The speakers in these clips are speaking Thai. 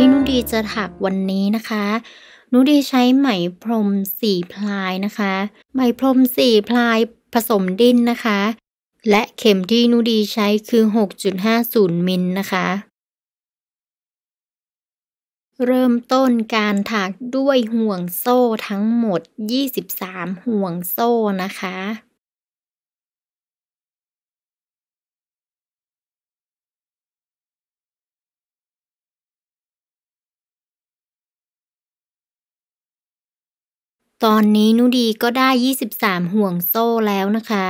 ที่นุดีจะถักวันนี้นะคะ นุดีใช้ไหมพรมสี่พลายนะคะไหมพรมสี่พลายผสมดินนะคะ และเข็มที่นุดีใช้คือ 6.50มิลนะคะ เริ่มต้นการถักด้วยห่วงโซ่ทั้งหมด 23 ห่วงโซ่นะคะตอนนี้นุดีก็ได้ 23 ห่วงโซ่แล้วนะคะ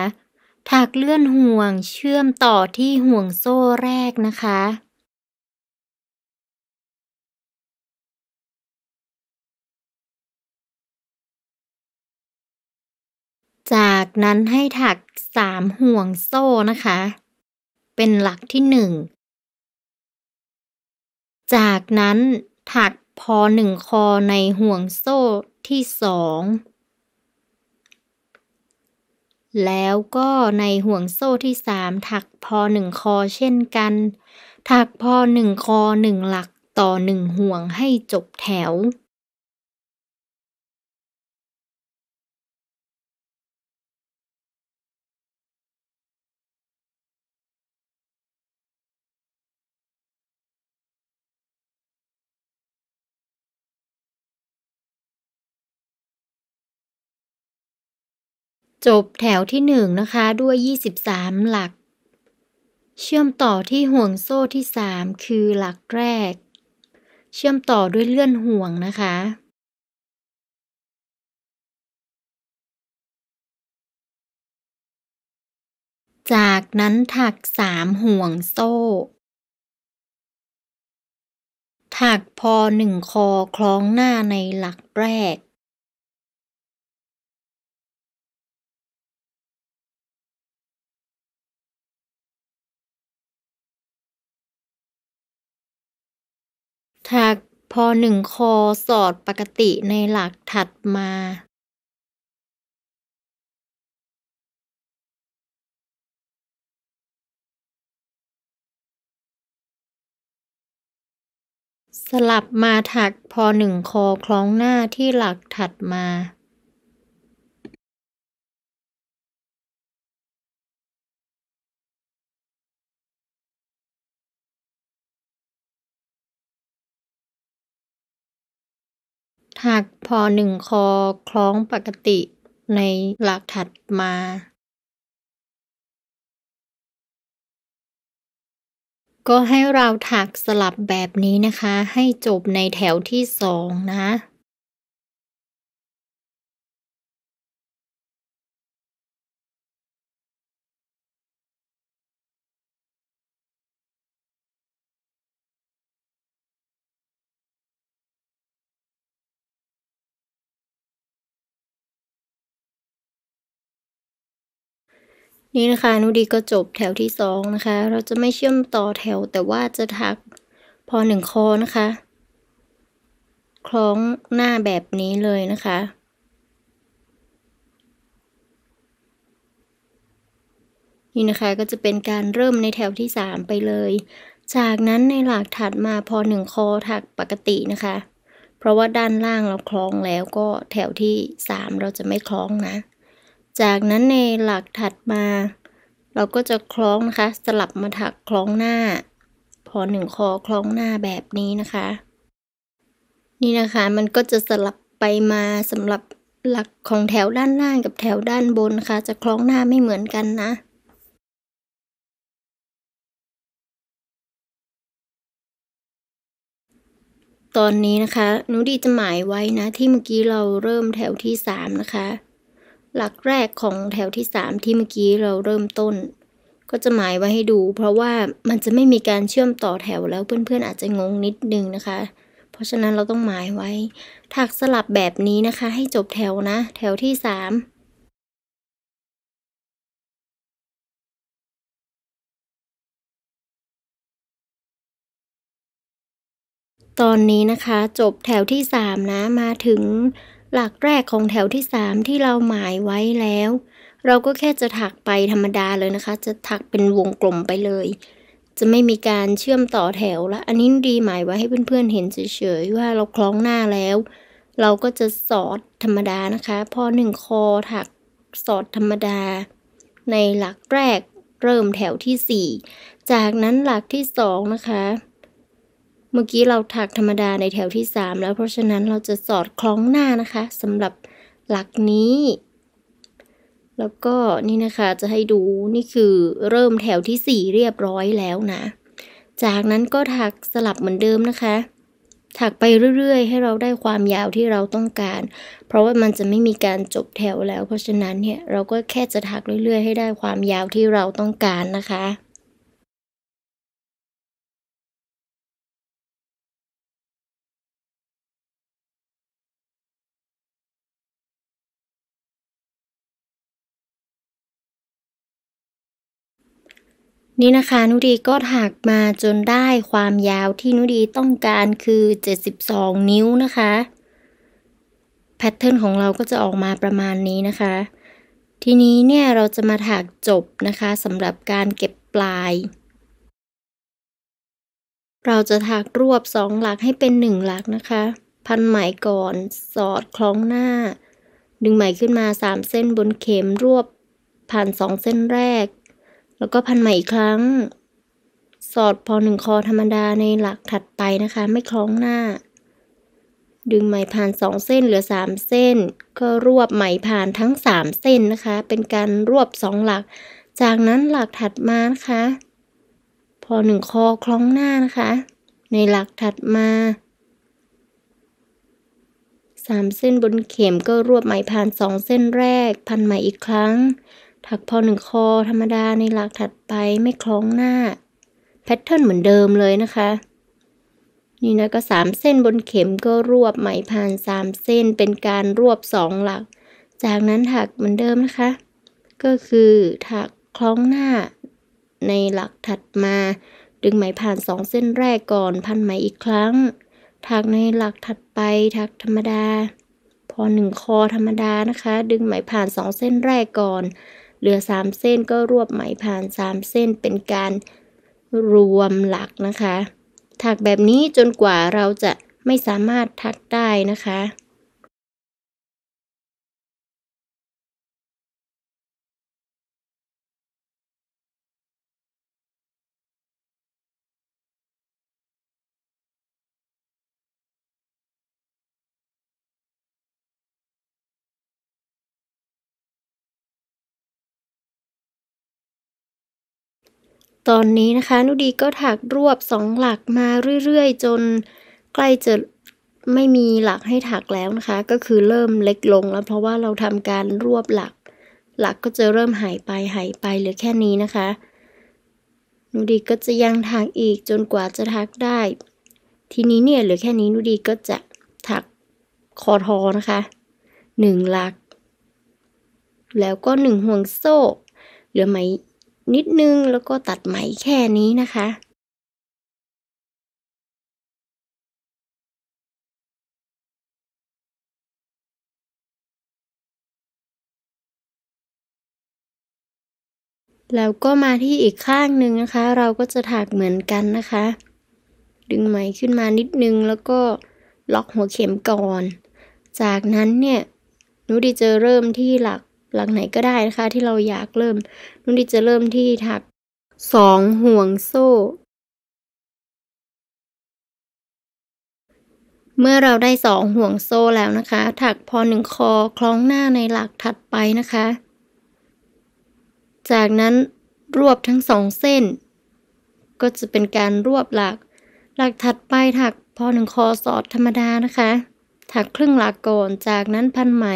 ถักเลื่อนห่วงเชื่อมต่อที่ห่วงโซ่แรกนะคะ จากนั้นให้ถัก 3 ห่วงโซ่นะคะ เป็นหลักที่1จากนั้นถักพอหนึ่งคอในห่วงโซ่ที่สอง แล้วก็ในห่วงโซ่ที่สามถักพอหนึ่งคอเช่นกัน ถักพอหนึ่งคอหนึ่งหลักต่อหนึ่งห่วงให้จบแถวจบแถวที่1นะคะด้วย 23 หลัก เชื่อมต่อที่ห่วงโซ่ที่ 3 คือหลักแรก เชื่อมต่อด้วยเลื่อนห่วงนะคะ จากนั้นถัก 3 ห่วงโซ่ ถักพอหนึ่งคอคล้องหน้าในหลักแรกถักพอหนึ่งคอสอดปกติในหลักถัดมา สลับมาถักพอหนึ่งคอคล้องหน้าที่หลักถัดมาหักพอหนึ่งคอคล้องปกติในหลักถัดมา ก็ให้เราถักสลับแบบนี้นะคะ ให้จบในแถวที่สองนะนี่นะคะนุดีก็จบแถวที่สองนะคะ เราจะไม่เชื่อมต่อแถวแต่ว่าจะถักพอหนึ่งคอนะคะ คล้องหน้าแบบนี้เลยนะคะนี่นะคะก็จะเป็นการเริ่มในแถวที่สามไปเลย จากนั้นในหลักถัดมาพอหนึ่งคอถักปกตินะคะ เพราะว่าด้านล่างเราคล้องแล้วก็แถวที่สามเราจะไม่คล้องนะจากนั้น ในหลักถัดมา เราก็จะคล้องนะคะ สลับมาถักคล้องหน้า พอหนึ่งคอคล้องหน้าแบบนี้นะคะ นี่นะคะมันก็จะสลับไปมาสำหรับหลักของแถวด้านล่างกับแถวด้านบนนะคะจะคล้องหน้าไม่เหมือนกันนะ ตอนนี้นะคะนูดีจะหมายไว้นะที่เมื่อกี้เราเริ่มแถวที่สามนะคะหลักแรกของแถวที่สามที่เมื่อกี้เราเริ่มต้น ก็จะหมายไว้ให้ดู เพราะว่ามันจะไม่มีการเชื่อมต่อแถวแล้วเพื่อนๆอาจจะงงนิดนึงนะคะ เพราะฉะนั้นเราต้องหมายไว้ ถักสลับแบบนี้นะคะ ให้จบแถวนะ แถวที่สามตอนนี้นะคะจบแถวที่ 3 นะมาถึงหลักแรกของแถวที่3ที่เราหมายไว้แล้ว เราก็แค่จะถักไปธรรมดาเลยนะคะ จะถักเป็นวงกลมไปเลย จะไม่มีการเชื่อมต่อแถวละ อันนี้ดีหมายไว้ให้เพื่อนๆเห็นเฉย ๆ ว่าเราคล้องหน้าแล้ว เราก็จะสอดธรรมดานะคะ พอหนึ่งคอถักสอดธรรมดา ในหลักแรกเริ่มแถวที่ 4 จากนั้นหลักที่2นะคะเมื่อกี้เราถักธรรมดาในแถวที่3แล้วเพราะฉะนั้นเราจะสอดคล้องหน้านะคะสำหรับหลักนี้ แล้วก็นี่นะคะจะให้ดูนี่คือเริ่มแถวที่ 4 เรียบร้อยแล้วนะ จากนั้นก็ถักสลับเหมือนเดิมนะคะ ถักไปเรื่อยๆ ให้เราได้ความยาวที่เราต้องการ เพราะว่ามันจะไม่มีการจบแถวแล้ว เพราะฉะนั้นเนี่ย เราก็แค่จะถักเรื่อยๆ ให้ได้ความยาวที่เราต้องการนะคะนี่นะคะ นุดีก็ถักมาจนได้ความยาวที่นุดีต้องการคือ 72 นิ้วนะคะแพทเทิร์นของเราก็จะออกมาประมาณนี้นะคะ ทีนี้เนี่ยเราจะมาถักจบนะคะสำหรับการเก็บปลาย เราจะถักรวบ 2 หลักให้เป็น 1 หลักนะคะ พันไหมก่อนสอดคล้องหน้า ดึงไหมขึ้นมา 3 เส้นบนเข็มรวบผ่าน 2 เส้นแรกแล้วก็พันใหม่อีกครั้ง สอดพอหนึ่งคอธรรมดาในหลักถัดไปนะคะ ไม่คล้องหน้า ดึงไหมผ่านสองเส้นเหลือสามเส้น ก็รวบไหมผ่านทั้งสามเส้นนะคะ เป็นการรวบสองหลัก จากนั้นหลักถัดมานะคะพอหนึ่งคอคล้องหน้านะคะ ในหลักถัดมาสามเส้นบนเข็มก็รวบไหมผ่านสองเส้นแรกพันไหมอีกครั้งถักพอหนึ่งคอธรรมดาในหลักถัดไปไม่คล้องหน้าแพทเทิร์นเหมือนเดิมเลยนะคะ นี่นะก็3เส้นบนเข็มก็รวบไหมผ่าน3เส้นเป็นการรวบ2หลัก จากนั้นถักเหมือนเดิมนะคะ ก็คือถักคล้องหน้า ในหลักถัดมา ดึงไหมผ่าน 2 เส้นแรกก่อน พันไหมอีกครั้ง ถักในหลักถัดไปถักธรรมดา พอหนึ่งคอธรรมดานะคะ ดึงไหมผ่าน 2 เส้นแรกก่อนเรลือ 3 เส้นก็รวบไหมผ่าน 3 เส้นเป็นการรวมหลักนะคะถักแบบนี้จนกว่าเราจะไม่สามารถทักได้นะคะตอนนี้นะคะนุดีก็ถักรวบสองหลักมาเรื่อยๆ จน ใกล้จะไม่มีหลักให้ถักแล้วนะคะ ก็คือเริ่มเล็กลงแล้วเพราะว่าเราทำการรวบหลัก หลักก็จะเริ่มหายไปหายไปเหลือแค่นี้นะคะนุดีก็จะยังถักอีกจนกว่าจะถักได้ ทีนี้เนี่ยเหลือแค่นี้นุดีก็จะถักคอทอนะคะหนึ่งหลัก แล้วก็หนึ่งห่วงโซ่เหลือไหมนิดนึง แล้วก็ตัดไหมแค่นี้นะคะ แล้วก็มาที่อีกข้างหนึ่งนะคะ เราก็จะถักเหมือนกันนะคะ ดึงไหมขึ้นมานิดนึงแล้วก็ล็อกหัวเข็มก่อน จากนั้นเนี่ยนูดีจะเริ่มที่หลักหลักไหนก็ได้นะคะที่เราอยากเริ่ม นุ่นดิจะเริ่มที่ถักสองห่วงโซ่ เมื่อเราได้สองห่วงโซ่แล้วนะคะ ถักพอหนึ่งคอคล้องหน้าในหลักถัดไปนะคะ จากนั้นรวบทั้งสองเส้น ก็จะเป็นการรวบหลัก หลักถัดไปถักพอหนึ่งคอสอดธรรมดานะคะ ถักครึ่งหลักก่อนจากนั้นพันไหม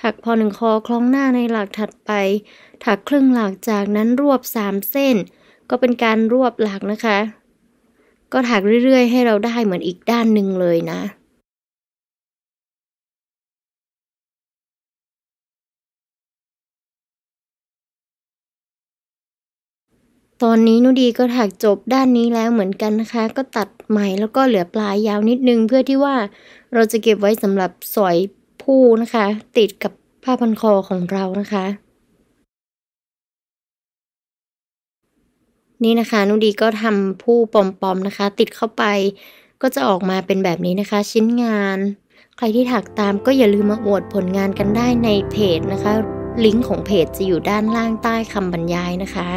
ถักพอหนึ่งคอคล้องหน้าในหลักถัดไป ถักครึ่งหลักจากนั้นรวบ3เส้น ก็เป็นการรวบหลักนะคะ ก็ถักเรื่อยๆ ให้เราได้เหมือนอีกด้านหนึ่งเลยนะ ตอนนี้นุดีก็ถักจบด้านนี้แล้วเหมือนกันนะคะ ก็ตัดใหม่แล้วก็เหลือปลายยาวนิดนึง เพื่อที่ว่าเราจะเก็บไว้สำหรับสอยผู้นะคะติดกับผ้าพันคอของเรานะคะ นี่นะคะนุดีก็ทำผู้ปอมๆนะคะ ติดเข้าไปก็จะออกมาเป็นแบบนี้นะคะ ชิ้นงาน ใครที่ถักตามก็อย่าลืมมาอวดผลงานกันได้ในเพจนะคะ ลิงก์ของเพจจะอยู่ด้านล่างใต้คำบรรยายนะคะ